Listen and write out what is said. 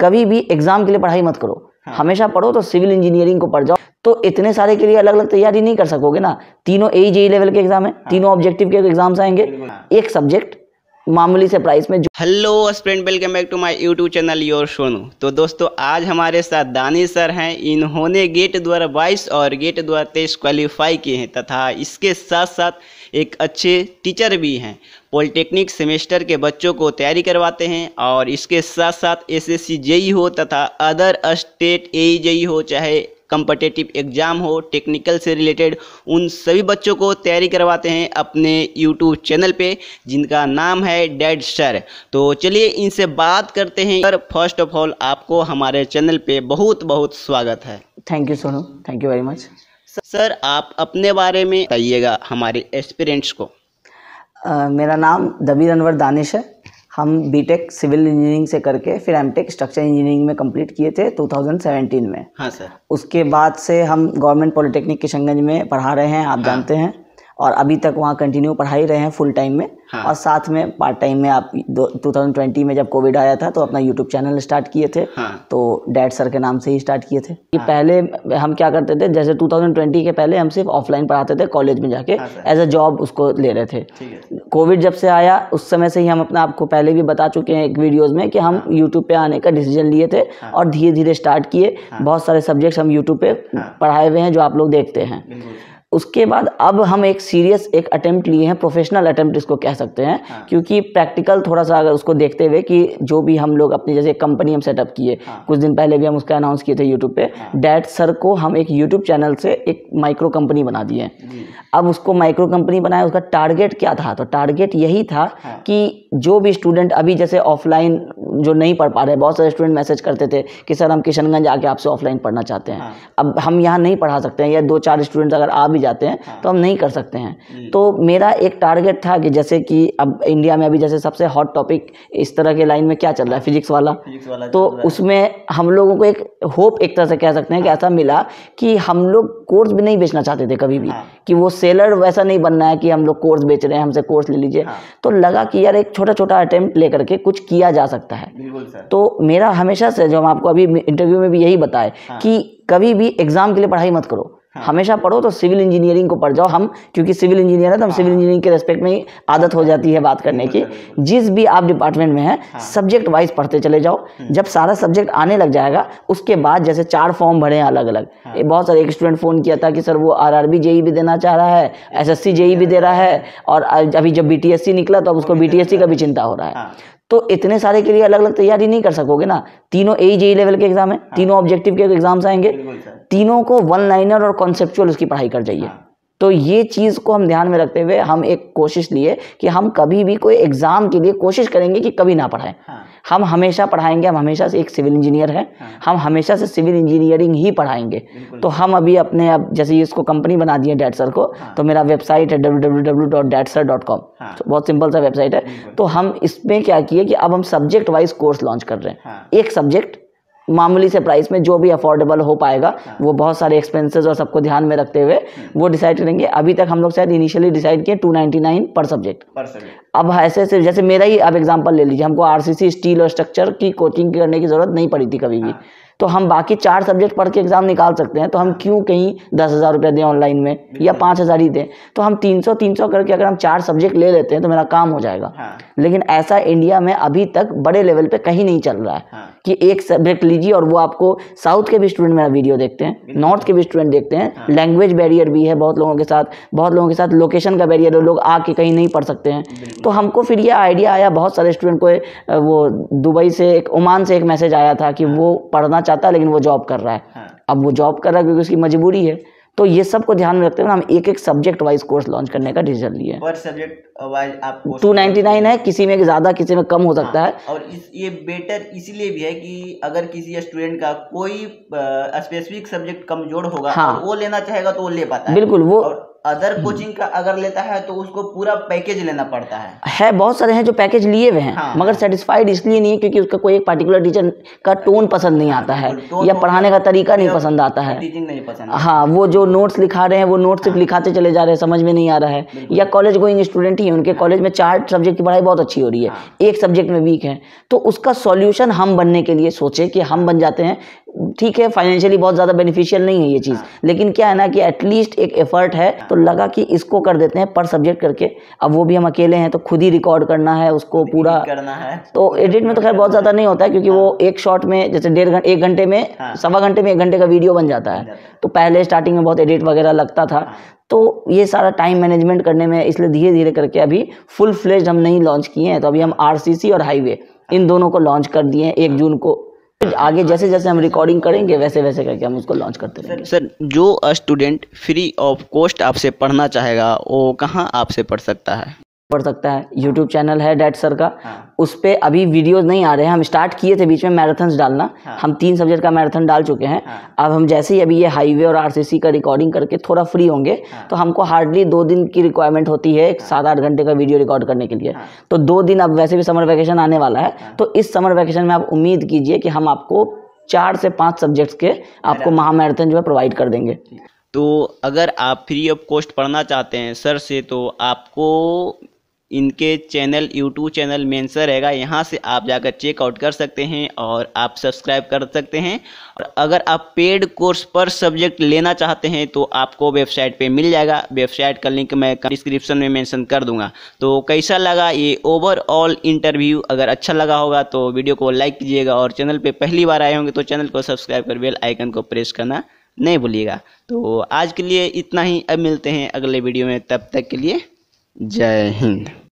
कभी भी एग्जाम के लिए पढ़ाई मत करो हाँ। हमेशा पढ़ो तो सिविल इंजीनियरिंग को पढ़ जाओ तो इतने सारे के लिए अलग अलग तैयारी नहीं कर सकोगे ना तीनों ए जे लेवल के एग्जाम है हाँ। तीनों ऑब्जेक्टिव के एग्जाम्स आएंगे एक सब्जेक्ट मामूली से प्राइस में hello friends welcome back to my YouTube channel your Sonu तो दोस्तों आज हमारे साथ दानी सर हैं इन्होंने गेट द्वारा बाईस और गेट द्वारा तेईस क्वालिफाई किए हैं तथा इसके साथ साथ एक अच्छे टीचर भी हैं पॉलिटेक्निक सेमेस्टर के बच्चों को तैयारी करवाते हैं और इसके साथ साथ एस एस जेई हो तथा अदर स्टेट ए जेई हो चाहे कम्पटेटिव एग्ज़ाम हो टेक्निकल से रिलेटेड उन सभी बच्चों को तैयारी करवाते हैं अपने यूट्यूब चैनल पे जिनका नाम है डैड सर तो चलिए इनसे बात करते हैं सर फर्स्ट ऑफ ऑल आपको हमारे चैनल पे बहुत बहुत स्वागत है thank you Sonu thank you very much sir आप अपने बारे में बताइएगा हमारे एक्सपीरियंट्स को आ, मेरा नाम दबीर अनवर दानिश है हम बीटेक सिविल इंजीनियरिंग से करके फिर एमटेक स्ट्रक्चर इंजीनियरिंग में कंप्लीट किए थे 2017 में हाँ सर उसके बाद से हम गवर्नमेंट पॉलिटेक्निक किशनगंज में पढ़ा रहे हैं आप हाँ, जानते हैं और अभी तक वहाँ कंटिन्यू पढ़ा ही रहे हैं फुल टाइम में हाँ। और साथ में पार्ट टाइम में आप टू थाउजेंड ट्वेंटी में जब कोविड आया था तो अपना यूट्यूब चैनल स्टार्ट किए थे हाँ। तो डैड सर के नाम से ही स्टार्ट किए थे हाँ। पहले हम क्या करते थे जैसे 2020 के पहले हम सिर्फ ऑफलाइन पढ़ाते थे कॉलेज में जाके एज अ जॉब उसको ले रहे थे कोविड जब से आया उस समय से ही हम अपना आपको पहले भी बता चुके हैं एक वीडियोज़ में कि हम यूट्यूब हाँ। पर आने का डिसीजन लिए थे हाँ। और धीरे धीरे स्टार्ट किए हाँ। बहुत सारे सब्जेक्ट्स हम यूट्यूब पर पढ़ाए हुए हैं जो आप लोग देखते हैं उसके बाद अब हम एक सीरियस एक अटेम्प्ट लिए हैं प्रोफेशनल अटेम्प्ट इसको कह सकते हैं हाँ। क्योंकि प्रैक्टिकल थोड़ा सा अगर उसको देखते हुए कि जो भी हम लोग अपनी जैसे कंपनी हम सेटअप किए हाँ। कुछ दिन पहले भी हम उसका अनाउंस किए थे यूट्यूब पे हाँ। डैट सर को हम एक यूट्यूब चैनल से एक माइक्रो कंपनी बना दिए अब उसको माइक्रो कंपनी बनाया उसका टारगेट क्या था तो टारगेट यही था हाँ। कि जो भी स्टूडेंट अभी जैसे ऑफलाइन जो नहीं पढ़ पा रहे बहुत सारे स्टूडेंट मैसेज करते थे कि सर हम किशनगंज आके आपसे ऑफलाइन पढ़ना चाहते हैं हाँ। अब हम यहाँ नहीं पढ़ा सकते हैं या दो चार स्टूडेंट अगर आ भी जाते हैं हाँ। तो हम नहीं कर सकते हैं तो मेरा एक टारगेट था कि जैसे कि अब इंडिया में अभी जैसे सबसे हॉट टॉपिक इस तरह के लाइन में क्या चल रहा है फिजिक्स वाला, फिजिक्स वाला तो उसमें हम लोगों को एक होप एक तरह से कह सकते हैं कि हाँ। ऐसा मिला कि हम लोग कोर्स भी नहीं बेचना चाहते थे कभी भी हाँ। कि वो सेलर वैसा नहीं बनना है कि हम लोग कोर्स बेच रहे हैं हमसे कोर्स ले लीजिए हाँ। तो लगा कि यार एक छोटा छोटा अटैम्प्ट लेकर के कुछ किया जा सकता है तो मेरा हमेशा से जो हम आपको अभी इंटरव्यू में भी यही बताए हाँ। कि कभी भी एग्ज़ाम के लिए पढ़ाई मत करो हाँ। हमेशा पढ़ो तो सिविल इंजीनियरिंग को पढ़ जाओ हम क्योंकि सिविल इंजीनियर है तो हम सिविल हाँ। इंजीनियरिंग के रेस्पेक्ट में ही आदत हो जाती है बात करने की जिस भी आप डिपार्टमेंट में है सब्जेक्ट वाइज पढ़ते चले जाओ हम्म। जब सारा सब्जेक्ट आने लग जाएगा उसके बाद जैसे चार फॉर्म भरे हैं अलग अलग हाँ। बहुत सारे एक स्टूडेंट फ़ोन किया था कि सर वो आर आर बी जेई भी देना चाह रहा है एस एस सी जेई भी दे रहा है और अभी जब बी टी एस सी निकला तो अब उसको बी टी एस सी का भी चिंता हो रहा है तो इतने सारे के लिए अलग अलग तैयारी नहीं कर सकोगे ना तीनों ए जे लेवल के एग्जाम है हाँ। तीनों ऑब्जेक्टिव के एग्जाम्स आएंगे तीनों को वन लाइनर और कॉन्सेप्चुअल उसकी पढ़ाई कर जाइए हाँ। तो ये चीज़ को हम ध्यान में रखते हुए हम एक कोशिश लिए कि हम कभी भी कोई एग्ज़ाम के लिए कोशिश करेंगे कि कभी ना पढ़ाएं हाँ। हम हमेशा पढ़ाएंगे हम हमेशा से एक सिविल इंजीनियर हैं हाँ। हम हमेशा से सिविल इंजीनियरिंग ही पढ़ाएंगे तो हम अभी अपने अब जैसे इसको कंपनी बना दी है डैट सर को हाँ। तो मेरा वेबसाइट है डब्ल्यू हाँ। तो बहुत सिंपल सा वेबसाइट है तो हम इसमें क्या किए कि अब हम सब्जेक्ट वाइज कोर्स लॉन्च कर रहे हैं हाँ। एक सब्जेक्ट मामूली से प्राइस में जो भी अफोर्डेबल हो पाएगा हाँ। वो बहुत सारे एक्सपेंसेस और सबको ध्यान में रखते हुए वो डिसाइड करेंगे अभी तक हम लोग शायद इनिशियली डिसाइड किए टू पर सब्जेक्ट अब ऐसे ऐसे जैसे मेरा ही अब एग्जांपल ले लीजिए हमको आरसीसी स्टील और स्ट्रक्चर की कोचिंग करने की जरूरत नहीं पड़ी थी कभी भी हाँ। तो हम बाकी चार सब्जेक्ट पढ़ के एग्ज़ाम निकाल सकते हैं तो हम क्यों कहीं दस हज़ार रुपया दें ऑनलाइन में या पाँच हज़ार ही दें तो हम तीन सौ तीन सौ करके अगर हम चार सब्जेक्ट ले लेते हैं तो मेरा काम हो जाएगा हाँ। लेकिन ऐसा इंडिया में अभी तक बड़े लेवल पर कहीं नहीं चल रहा है हाँ। कि एक सब्जेक्ट लीजिए और वो आपको साउथ के भी स्टूडेंट मेरा वीडियो देखते हैं नॉर्थ के भी स्टूडेंट देखते हैं लैंग्वेज हाँ। बैरियर भी है बहुत लोगों के साथ बहुत लोगों के साथ लोकेशन का बैरियर है लोग आके कहीं नहीं पढ़ सकते हैं तो हमको फिर ये आइडिया आया बहुत सारे स्टूडेंट को वो दुबई से एक ओमान से एक मैसेज आया था कि हाँ। वो पढ़ना चाहता है लेकिन वो जॉब कर रहा है हाँ। अब वो जॉब कर रहा है क्योंकि उसकी मजबूरी है तो ये सब को ध्यान में रखते हुए हम एक एक सब्जेक्ट वाइज कोर्स लॉन्च करने का डिसीजन लिए पर सब्जेक्ट वाइज आपको टू नाइनटी नाइन है किसी में ज़्यादा किसी में कम हो सकता हाँ, है और इस ये बेटर इसीलिए भी है कि अगर किसी स्टूडेंट का कोई स्पेसिफिक सब्जेक्ट कमजोर होगा हाँ, वो लेना चाहेगा तो वो ले पाता है बिल्कुल वो अदर कोचिंग hmm. का अगर लेता है तो उसको पूरा पैकेज लेना पड़ता है है बहुत सारे हैं जो पैकेज लिए हुए हैं हाँ। मगर सेटिस्फाइड इसलिए नहीं है क्योंकि उसका कोई एक पार्टिकुलर टीचर का टोन पसंद नहीं आता है हाँ, तो, या पढ़ाने का तरीका नहीं पसंद आता है टीचिंग नहीं पसंद हाँ वो जो नोट्स लिखा रहे हैं वो नोट्स सिर्फ हाँ। लिखाते चले जा रहे हैं समझ में नहीं आ रहा है या कॉलेज गोइंग स्टूडेंट ही है उनके कॉलेज हाँ। में चार सब्जेक्ट की पढ़ाई बहुत अच्छी हो रही है एक सब्जेक्ट में वीक है तो उसका सोल्यूशन हम बनने के लिए सोचे कि हम बन जाते हैं ठीक है फाइनेंशियली बहुत ज़्यादा बेनिफिशियल नहीं है ये चीज़ हाँ। लेकिन क्या है ना कि एटलीस्ट एक एफर्ट है हाँ। तो लगा कि इसको कर देते हैं पर सब्जेक्ट करके अब वो भी हम अकेले हैं तो खुद ही रिकॉर्ड करना है उसको पूरा करना है तो एडिट में तो खैर बहुत ज़्यादा नहीं होता है क्योंकि वो हाँ। एक शॉट में जैसे डेढ़ घंटे एक घंटे में सवा घंटे में एक घंटे का वीडियो बन जाता है तो पहले स्टार्टिंग में बहुत एडिट वगैरह लगता था तो ये सारा टाइम मैनेजमेंट करने में इसलिए धीरे धीरे करके अभी फुल फ्लेज हम नहीं लॉन्च किए हैं तो अभी हम आर और हाईवे इन दोनों को लॉन्च कर दिए हैं एक जून को हाँ, आगे हाँ। जैसे जैसे हम रिकॉर्डिंग करेंगे वैसे वैसे करके हम उसको लॉन्च करते रहेंगे सर जो स्टूडेंट फ्री ऑफ कॉस्ट आपसे पढ़ना चाहेगा वो कहाँ आपसे पढ़ सकता है पढ़ सकता है यूट्यूब चैनल है डैट सर का हाँ। उस पर अभी वीडियो नहीं आ रहे हैं हम स्टार्ट किए थे बीच में मैराथन डालना हाँ। हम तीन सब्जेक्ट का मैराथन डाल चुके हैं हाँ। अब हम जैसे ही अभी ये हाईवे और आरसीसी का रिकॉर्डिंग करके थोड़ा फ्री होंगे तो हमको हार्डली दो दिन की रिक्वायरमेंट होती है एक सात आठ घंटे का वीडियो रिकॉर्ड करने के लिए तो दो दिन अब वैसे भी समर वैकेशन आने वाला है तो इस समर वैकेशन में आप उम्मीद कीजिए कि हम आपको चार से पाँच सब्जेक्ट्स के आपको महा मैराथन जो है प्रोवाइड कर देंगे तो अगर आप फ्री ऑफ कॉस्ट पढ़ना चाहते हैं सर से तो आपको इनके चैनल यूट्यूब चैनल मेंसर रहेगा यहाँ से आप जाकर चेकआउट कर सकते हैं और आप सब्सक्राइब कर सकते हैं और अगर आप पेड कोर्स पर सब्जेक्ट लेना चाहते हैं तो आपको वेबसाइट पे मिल जाएगा वेबसाइट का लिंक मैं डिस्क्रिप्शन में मेंशन कर दूंगा तो कैसा लगा ये ओवरऑल इंटरव्यू अगर अच्छा लगा होगा तो वीडियो को लाइक कीजिएगा और चैनल पर पहली बार आए होंगे तो चैनल को सब्सक्राइब कर बेल आइकन को प्रेस करना नहीं भूलिएगा तो आज के लिए इतना ही अब मिलते हैं अगले वीडियो में तब तक के लिए जय हिंद